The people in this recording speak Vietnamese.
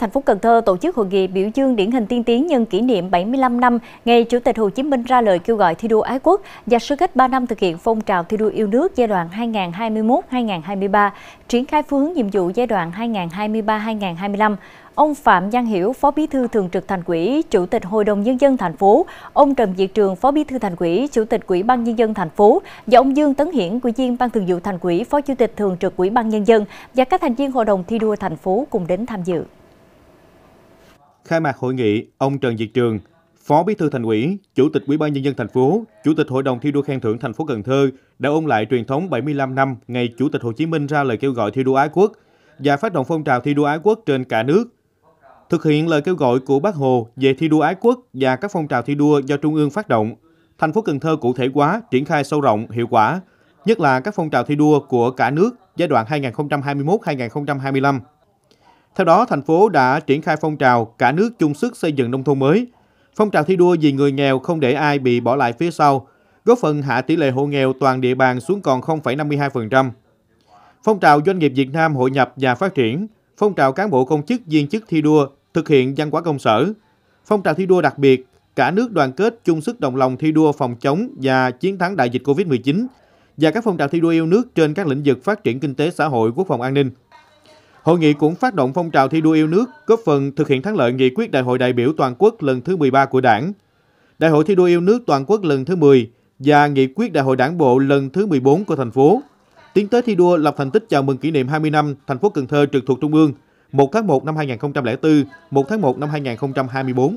Thành phố Cần Thơ tổ chức hội nghị biểu dương điển hình tiên tiến nhân kỷ niệm 75 năm ngày Chủ tịch Hồ Chí Minh ra lời kêu gọi thi đua ái quốc và sơ kết 3 năm thực hiện phong trào thi đua yêu nước giai đoạn 2021-2023, triển khai phương hướng nhiệm vụ giai đoạn 2023-2025. Ông Phạm Giang Hiểu, Phó Bí thư Thường trực Thành ủy, Chủ tịch Hội đồng Nhân dân thành phố, ông Trần Diệt Trường, Phó Bí thư Thành ủy, Chủ tịch Ủy ban Nhân dân thành phố và ông Dương Tấn Hiển, Ủy viên Ban Thường vụ Thành ủy, Phó Chủ tịch Thường trực Ủy ban Nhân dân và các thành viên Hội đồng thi đua thành phố cùng đến tham dự. Khai mạc hội nghị, ông Trần Diệt Trường, Phó Bí thư Thành ủy, Chủ tịch Ủy ban nhân dân thành phố, Chủ tịch Hội đồng thi đua khen thưởng thành phố Cần Thơ đã ôn lại truyền thống 75 năm ngày Chủ tịch Hồ Chí Minh ra lời kêu gọi thi đua ái quốc và phát động phong trào thi đua ái quốc trên cả nước. Thực hiện lời kêu gọi của Bác Hồ về thi đua ái quốc và các phong trào thi đua do Trung ương phát động, thành phố Cần Thơ cụ thể hóa, triển khai sâu rộng, hiệu quả, nhất là các phong trào thi đua của cả nước giai đoạn 2021-2025. Theo đó, thành phố đã triển khai phong trào cả nước chung sức xây dựng nông thôn mới. Phong trào thi đua vì người nghèo không để ai bị bỏ lại phía sau, góp phần hạ tỷ lệ hộ nghèo toàn địa bàn xuống còn 0,52%. Phong trào doanh nghiệp Việt Nam hội nhập và phát triển, phong trào cán bộ công chức viên chức thi đua thực hiện văn hóa công sở, phong trào thi đua đặc biệt, cả nước đoàn kết chung sức đồng lòng thi đua phòng chống và chiến thắng đại dịch Covid-19 và các phong trào thi đua yêu nước trên các lĩnh vực phát triển kinh tế xã hội, quốc phòng an ninh. Hội nghị cũng phát động phong trào thi đua yêu nước, góp phần thực hiện thắng lợi nghị quyết Đại hội đại biểu toàn quốc lần thứ 13 của Đảng, Đại hội thi đua yêu nước toàn quốc lần thứ 10 và nghị quyết Đại hội Đảng bộ lần thứ 14 của thành phố. Tiến tới thi đua lập thành tích chào mừng kỷ niệm 20 năm thành phố Cần Thơ trực thuộc Trung ương 1 tháng 1 năm 2004, 1 tháng 1 năm 2024.